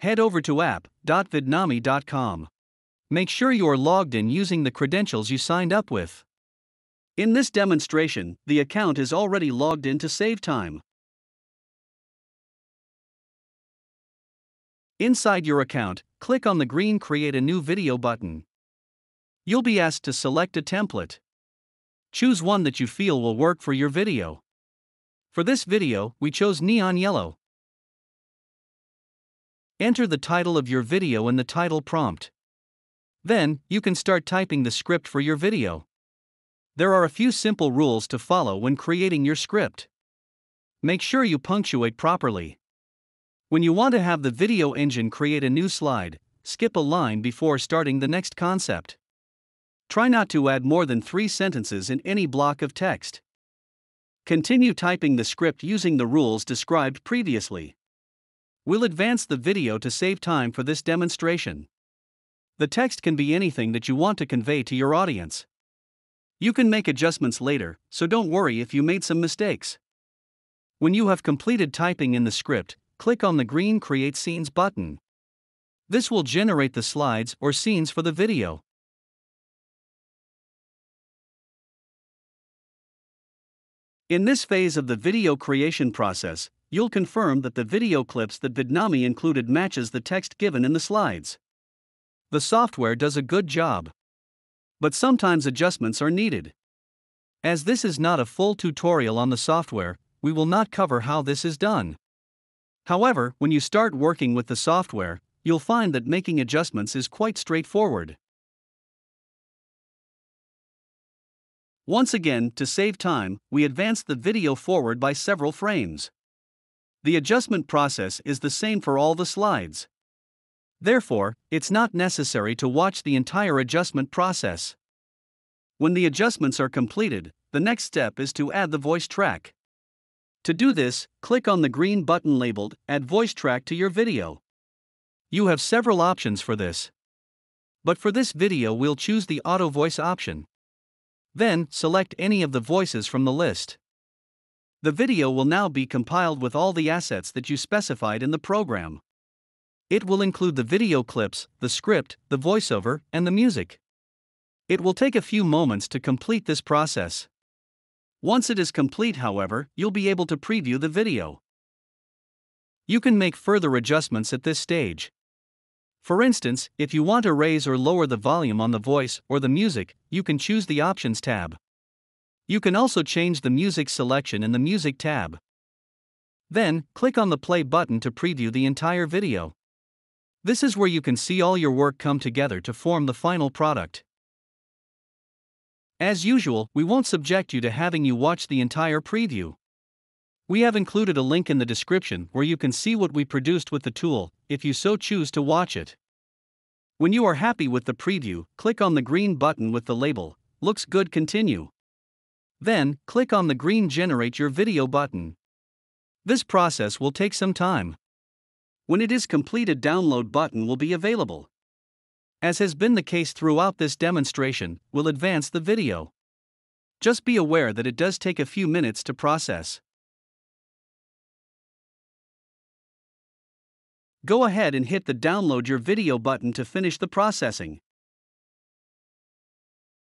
head over to app.vidnami.com. Make sure you are logged in using the credentials you signed up with. In this demonstration, the account is already logged in to save time. Inside your account, click on the green Create a New Video button. You'll be asked to select a template. Choose one that you feel will work for your video. For this video, we chose neon yellow. Enter the title of your video in the title prompt. Then, you can start typing the script for your video. There are a few simple rules to follow when creating your script. Make sure you punctuate properly. When you want to have the video engine create a new slide, skip a line before starting the next concept. Try not to add more than three sentences in any block of text. Continue typing the script using the rules described previously. We'll advance the video to save time for this demonstration. The text can be anything that you want to convey to your audience. You can make adjustments later, so don't worry if you made some mistakes. When you have completed typing in the script, click on the green Create Scenes button. This will generate the slides or scenes for the video. In this phase of the video creation process, you'll confirm that the video clips that Vidnami included matches the text given in the slides. The software does a good job. But sometimes adjustments are needed. As this is not a full tutorial on the software, we will not cover how this is done. However, when you start working with the software, you'll find that making adjustments is quite straightforward. Once again, to save time, we advanced the video forward by several frames the adjustment process is the same for all the slides. Therefore, it's not necessary to watch the entire adjustment process. When the adjustments are completed, the next step is to add the voice track. To do this, click on the green button labeled Add Voice Track to your video. You have several options for this. But for this video we'll choose the Auto Voice option. Then, select any of the voices from the list. The video will now be compiled with all the assets that you specified in the program. It will include the video clips, the script, the voiceover, and the music. It will take a few moments to complete this process. Once it is complete, however, you'll be able to preview the video. You can make further adjustments at this stage. For instance, if you want to raise or lower the volume on the voice or the music, you can choose the Options tab. You can also change the music selection in the Music tab. Then, click on the play button to preview the entire video. This is where you can see all your work come together to form the final product. As usual, we won't subject you to having you watch the entire preview. We have included a link in the description where you can see what we produced with the tool, if you so choose to watch it. When you are happy with the preview, click on the green button with the label, Looks Good Continue. Then, click on the green Generate Your Video button. This process will take some time. When it is completed download button will be available. As has been the case throughout this demonstration, we'll advance the video. Just be aware that it does take a few minutes to process. Go ahead and hit the download your video button to finish the processing.